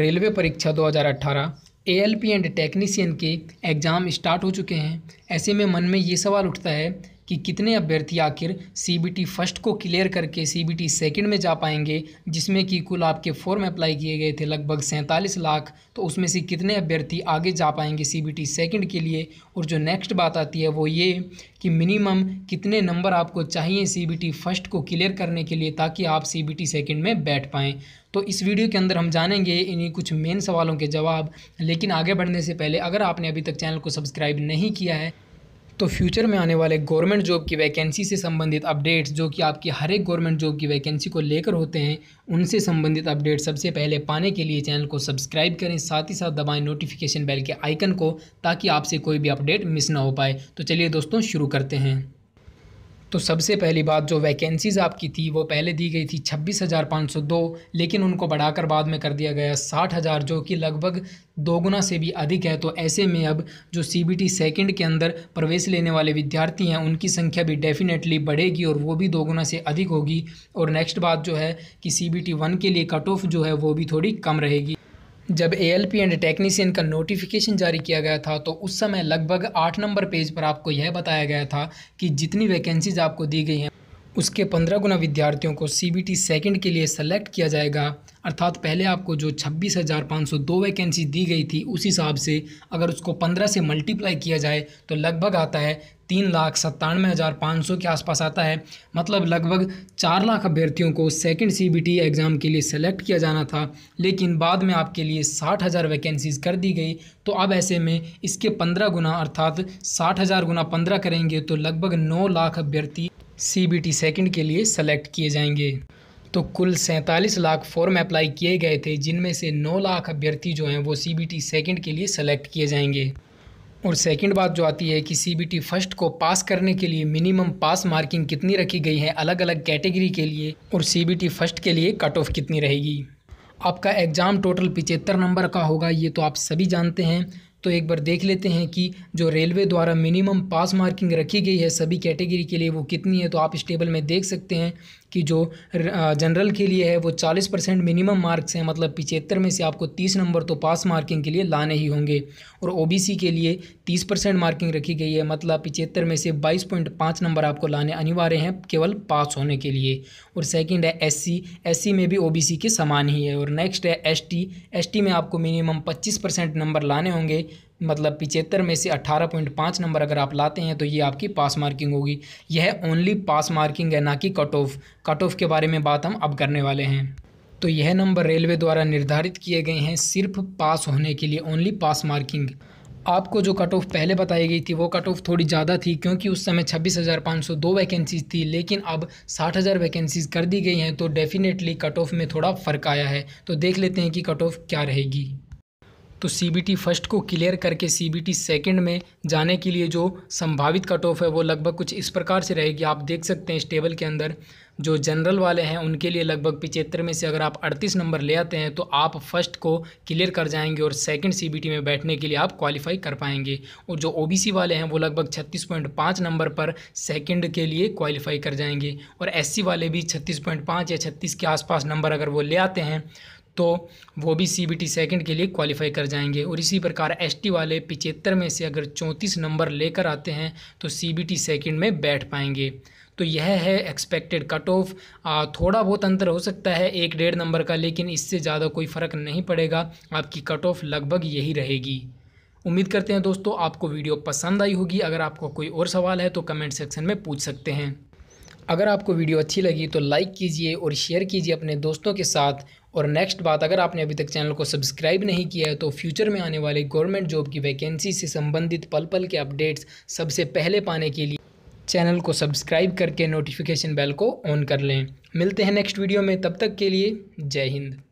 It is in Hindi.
रेलवे परीक्षा 2018 एएलपी एंड टेक्नीशियन के एग्ज़ाम स्टार्ट हो चुके हैं ऐसे में मन में ये सवाल उठता है कि कितने अभ्यर्थी आखिर सी बी टी फर्स्ट को क्लियर करके सी बी टी सेकेंड में जा पाएंगे जिसमें कि कुल आपके फॉर्म अप्लाई किए गए थे लगभग सैंतालीस लाख तो उसमें से कितने अभ्यर्थी आगे जा पाएंगे सी बी टी सेकेंड के लिए और जो नेक्स्ट बात आती है वो ये कि मिनिमम कितने नंबर आपको चाहिए सी बी टी फर्स्ट को क्लियर करने के लिए ताकि आप सी बी टी सेकेंड में बैठ पाएँ तो इस वीडियो के अंदर हम जानेंगे इन्हीं कुछ मेन सवालों के जवाब लेकिन आगे बढ़ने से पहले अगर आपने अभी तक चैनल को सब्सक्राइब नहीं किया है तो फ्यूचर में आने वाले गवर्नमेंट जॉब की वैकेंसी से संबंधित अपडेट्स जो कि आपकी हर एक गवर्नमेंट जॉब की वैकेंसी को लेकर होते हैं उनसे संबंधित अपडेट सबसे पहले पाने के लिए चैनल को सब्सक्राइब करें साथ ही साथ दबाएं नोटिफिकेशन बेल के आइकन को ताकि आपसे कोई भी अपडेट मिस ना हो पाए तो चलिए दोस्तों शुरू करते हैं तो सबसे पहली बात जो वैकेंसीज़ आपकी थी वो पहले दी गई थी छब्बीस हज़ार पाँच सौ दो लेकिन उनको बढ़ाकर बाद में कर दिया गया साठ हज़ार जो कि लगभग दोगुना से भी अधिक है तो ऐसे में अब जो सी बी टी सेकेंड के अंदर प्रवेश लेने वाले विद्यार्थी हैं उनकी संख्या भी डेफिनेटली बढ़ेगी और वो भी दोगुना से अधिक होगी और नेक्स्ट बात जो है कि सी बी टी वन के लिए कट ऑफ जो है वो भी थोड़ी कम रहेगी जब पी एंड टेक्नीशियन का नोटिफिकेशन जारी किया गया था तो उस समय लगभग आठ नंबर पेज पर आपको यह बताया गया था कि जितनी वैकेंसीज आपको दी गई हैं उसके पंद्रह गुना विद्यार्थियों को सी बी टी सेकेंड के लिए सेलेक्ट किया जाएगा अर्थात पहले आपको जो छब्बीस हज़ार पाँच सौ दो वैकेंसी दी गई थी उस हिसाब से अगर उसको पंद्रह से मल्टीप्लाई किया जाए तो लगभग आता है तीन लाख सत्तानवे हज़ार पाँच सौ के आसपास आता है मतलब लगभग चार लाख अभ्यर्थियों को बी सीबीटी एग्ज़ाम के लिए सेलेक्ट किया जाना था लेकिन बाद में आपके लिए साठ हज़ार वैकेंसीज़ कर दी गई तो अब ऐसे में इसके पंद्रह गुना अर्थात साठ हज़ार गुना पंद्रह करेंगे तो लगभग नौ लाख अभ्यर्थी सी बी टी सेकेंड के लिए सेलेक्ट किए जाएंगे तो कुल सैंतालीस लाख फॉर्म अप्लाई किए गए थे जिनमें से नौ लाख अभ्यर्थी जो हैं वो सी बी टी सेकेंड के लिए सेलेक्ट किए जाएंगे और सेकंड बात जो आती है कि सी बी टी फर्स्ट को पास करने के लिए मिनिमम पास मार्किंग कितनी रखी गई है अलग अलग कैटेगरी के लिए और सी बी टी फर्स्ट के लिए कट ऑफ कितनी रहेगी आपका एग्ज़ाम टोटल पिचहत्तर नंबर का होगा ये तो आप सभी जानते हैं तो एक बार देख लेते हैं कि जो रेलवे द्वारा मिनिमम पास मार्किंग रखी गई है सभी कैटेगरी के लिए वो कितनी है तो आप इस टेबल में देख सकते हैं कि जो जनरल के लिए है वो 40 परसेंट मिनिमम मार्क्स हैं मतलब पिचहत्तर में से आपको 30 नंबर तो पास मार्किंग के लिए लाने ही होंगे और ओबीसी के लिए 30 परसेंट मार्किंग रखी गई है मतलब पिचहत्तर में से 22.5 नंबर आपको लाने अनिवार्य हैं केवल पास होने के लिए और सेकंड है एससी एससी में भी ओबीसी के समान ही है और नेक्स्ट है एसटी एसटी में आपको मिनिमम पच्चीस नंबर लाने होंगे मतलब पिचहत्तर में से अट्ठारह पॉइंट पाँच नंबर अगर आप लाते हैं तो ये आपकी पास मार्किंग होगी यह ओनली पास मार्किंग है ना कि कट ऑफ कट ऑफ के बारे में बात हम अब करने वाले हैं तो यह नंबर रेलवे द्वारा निर्धारित किए गए हैं सिर्फ पास होने के लिए ओनली पास मार्किंग आपको जो कट ऑफ पहले बताई गई थी वो कट ऑफ थोड़ी ज़्यादा थी क्योंकि उस समय छब्बीस हज़ार पाँच सौ दो वैकेंसीज थी लेकिन अब साठ हज़ार वैकेंसीज कर दी गई हैं तो डेफ़िनेटली कट ऑफ में थोड़ा फ़र्क आया है तो देख लेते हैं कि कट ऑफ क्या रहेगी तो सी बी टी फर्स्ट को क्लियर करके सी बी टी सेकेंड में जाने के लिए जो संभावित कट ऑफ है वो लगभग कुछ इस प्रकार से रहेगी आप देख सकते हैं इस टेबल के अंदर जो जनरल वाले हैं उनके लिए लगभग पिचहत्तर में से अगर आप अड़तीस नंबर ले आते हैं तो आप फर्स्ट को क्लियर कर जाएंगे और सेकंड सीबीटी में बैठने के लिए आप क्वालिफाई कर पाएंगे और जो ओबीसी वाले हैं वो लगभग छत्तीस पॉइंट पाँच नंबर पर सेकंड के लिए क्वालिफाई कर जाएंगे और एससी वाले भी छत्तीस पॉइंट पाँच या छत्तीस के आसपास नंबर अगर वो ले आते हैं तो वो भी सी बी टी सेकेंड के लिए क्वालिफाई कर जाएंगे और इसी प्रकार एस टी वाले पिचहत्तर में से अगर चौंतीस नंबर लेकर आते हैं तो सी बी टी सेकेंड में बैठ पाएंगे तो यह है एक्सपेक्टेड कट ऑफ थोड़ा बहुत अंतर हो सकता है एक डेढ़ नंबर का लेकिन इससे ज़्यादा कोई फ़र्क नहीं पड़ेगा आपकी कट ऑफ लगभग यही रहेगी उम्मीद करते हैं दोस्तों आपको वीडियो पसंद आई होगी अगर आपको कोई और सवाल है तो कमेंट सेक्शन में पूछ सकते हैं अगर आपको वीडियो अच्छी लगी तो लाइक कीजिए और शेयर कीजिए अपने दोस्तों के साथ और नेक्स्ट बात अगर आपने अभी तक चैनल को सब्सक्राइब नहीं किया है तो फ्यूचर में आने वाले गवर्नमेंट जॉब की वैकेंसी से संबंधित पल पल के अपडेट्स सबसे पहले पाने के लिए चैनल को सब्सक्राइब करके नोटिफिकेशन बेल को ऑन कर लें मिलते हैं नेक्स्ट वीडियो में तब तक के लिए जय हिंद